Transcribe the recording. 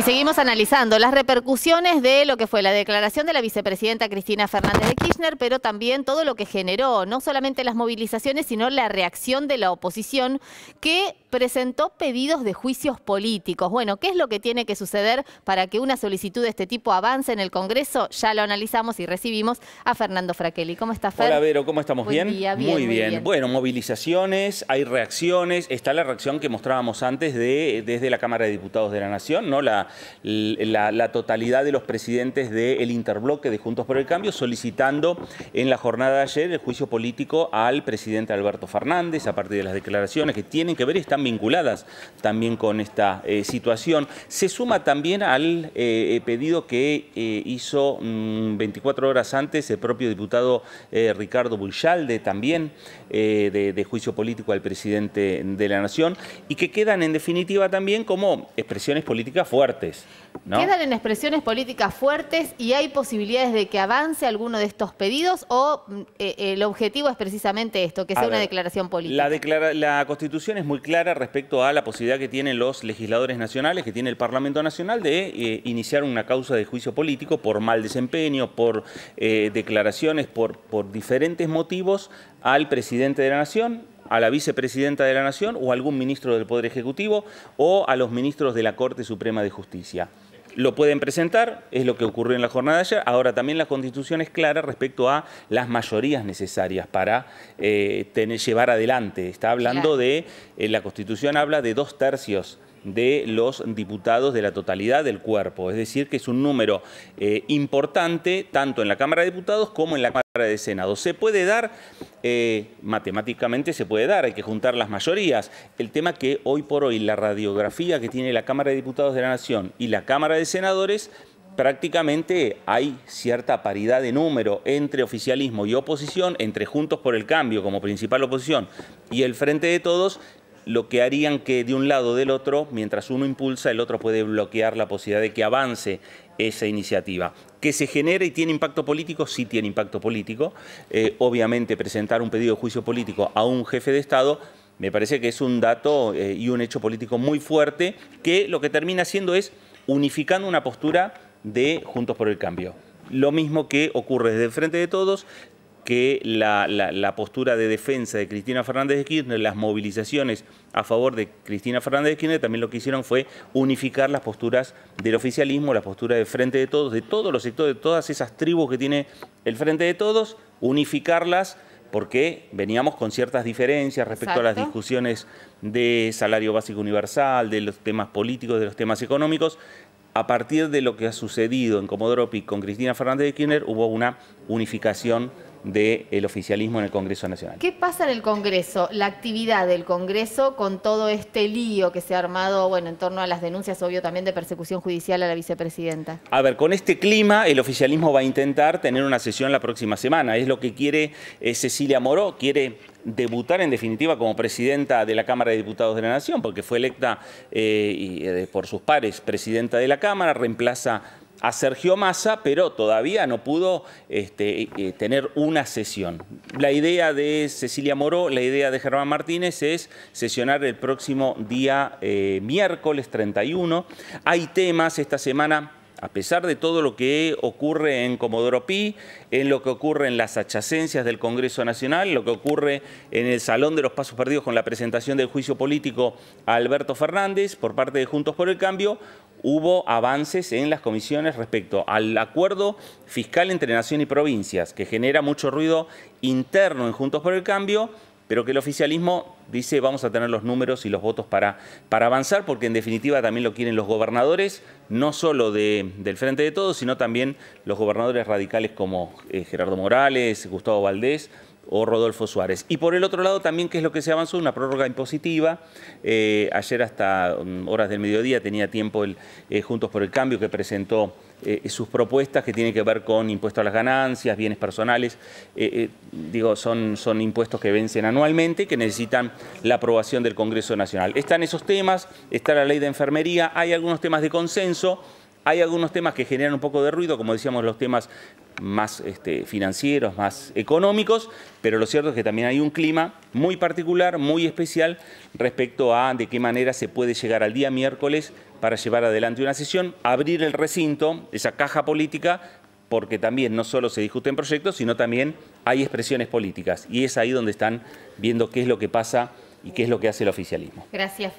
Y seguimos analizando las repercusiones de lo que fue la declaración de la vicepresidenta Cristina Fernández de Kirchner, pero también todo lo que generó, no solamente las movilizaciones, sino la reacción de la oposición que presentó pedidos de juicios políticos. Bueno, ¿qué es lo que tiene que suceder para que una solicitud de este tipo avance en el Congreso? Ya lo analizamos y recibimos a Fernando Fraquelli. ¿Cómo está, Fer? Hola, Vero, ¿cómo estamos? ¿Bien? muy, bien. Bueno, movilizaciones, hay reacciones. Está la reacción que mostrábamos antes de, desde la Cámara de Diputados de la Nación, ¿no? La la, totalidad de los presidentes del interbloque de Juntos por el Cambio solicitando en la jornada de ayer el juicio político al presidente Alberto Fernández a partir de las declaraciones que tienen que ver y están vinculadas también con esta eh, situación. Se suma también al eh, eh, pedido que hizo 24 mm, horas antes el propio diputado Ricardo Bullalde también de, de juicio político al presidente de la Nación y que quedan en definitiva también como expresiones políticas fuertes fuertes. ¿no? ¿Quedan en expresiones políticas fuertes y hay posibilidades de que avance alguno de estos pedidos o mm, eh, el objetivo es precisamente esto, que sea una declaración política? La, la Constitución es muy clara respecto a la posibilidad que tienen los legisladores nacionales, que tiene el Parlamento Nacional, de eh, iniciar una causa de juicio político por mal desempeño, por eh, declaraciones, por, por diferentes motivos al presidente de la Nación, a la vicepresidenta de la Nación o a algún ministro del Poder Ejecutivo o a los ministros de la Corte Suprema de Justicia. Lo pueden presentar, es lo que ocurrió en la jornada de ayer. Ahora también la Constitución es clara respecto a las mayorías necesarias para eh, tener, llevar adelante. Está hablando de, eh, la Constitución habla de dos tercios de los diputados de la totalidad del cuerpo. Es decir, que es un número eh, importante tanto en la Cámara de Diputados como en la Cámara de Senado. ¿Se puede dar? Eh, matemáticamente se puede dar, hay que juntar las mayorías. El tema que hoy por hoy la radiografía que tiene la Cámara de Diputados de la Nación y la Cámara de Senadores prácticamente hay cierta paridad de número entre oficialismo y oposición, entre Juntos por el Cambio como principal oposición y el Frente de Todos, lo que harían que de un lado o del otro, mientras uno impulsa, el otro puede bloquear la posibilidad de que avance esa iniciativa. ¿Que se genera y tiene impacto político? Sí tiene impacto político. Eh, obviamente presentar un pedido de juicio político a un jefe de Estado me parece que es un dato eh, y un hecho político muy fuerte que lo que termina haciendo es unificando una postura de Juntos por el Cambio. Lo mismo que ocurre desde el Frente de Todos, que la, postura de defensa de Cristina Fernández de Kirchner, las movilizaciones a favor de Cristina Fernández de Kirchner, también lo que hicieron fue unificar las posturas del oficialismo, las posturas de Frente de Todos, de todos los sectores, de todas esas tribus que tiene el Frente de Todos, unificarlas porque veníamos con ciertas diferencias respecto a las discusiones de salario básico universal, de los temas políticos, de los temas económicos a partir de lo que ha sucedido en Comodoro Pic con Cristina Fernández de Kirchner, hubo una unificación del oficialismo en el Congreso Nacional. ¿Qué pasa en el Congreso? La actividad del Congreso con todo este lío que se ha armado, bueno, en torno a las denuncias, obvio, también de persecución judicial a la vicepresidenta. A ver, con este clima, el oficialismo va a intentar tener una sesión la próxima semana. Es lo que quiere eh, Cecilia Moró, quiere debutar en definitiva como presidenta de la Cámara de Diputados de la Nación, porque fue electa eh, eh, por sus pares presidenta de la Cámara, reemplaza a Sergio Massa, pero todavía no pudo este, eh, tener una sesión. La idea de Cecilia Moró, la idea de Germán Martínez es sesionar el próximo día eh, miércoles 31. Hay temas esta semana a pesar de todo lo que ocurre en Comodoro Pi, en lo que ocurre en las achacencias del Congreso Nacional, lo que ocurre en el Salón de los Pasos Perdidos con la presentación del juicio político a Alberto Fernández por parte de Juntos por el Cambio, hubo avances en las comisiones respecto al acuerdo fiscal entre nación y provincias, que genera mucho ruido interno en Juntos por el Cambio, pero que el oficialismo dice vamos a tener los números y los votos para, para avanzar, porque en definitiva también lo quieren los gobernadores, no solo del Frente de Todos, sino también los gobernadores radicales como eh, Gerardo Morales, Gustavo Valdés, o Rodolfo Suárez. Y por el otro lado también, ¿qué es lo que se avanzó? Una prórroga impositiva. Eh, ayer hasta mm, horas del mediodía tenía tiempo el eh, Juntos por el Cambio que presentó eh, sus propuestas que tienen que ver con impuestos a las ganancias, bienes personales. digo, son, son impuestos que vencen anualmente que necesitan la aprobación del Congreso Nacional. Están esos temas, está la ley de enfermería, hay algunos temas de consenso hay algunos temas que generan un poco de ruido, como decíamos, los temas más este, financieros, más económicos, pero lo cierto es que también hay un clima muy particular, muy especial, respecto a de qué manera se puede llegar al día miércoles para llevar adelante una sesión, abrir el recinto, esa caja política, porque también no solo se discuten proyectos, sino también hay expresiones políticas. Y es ahí donde están viendo qué es lo que pasa y qué es lo que hace el oficialismo. Gracias.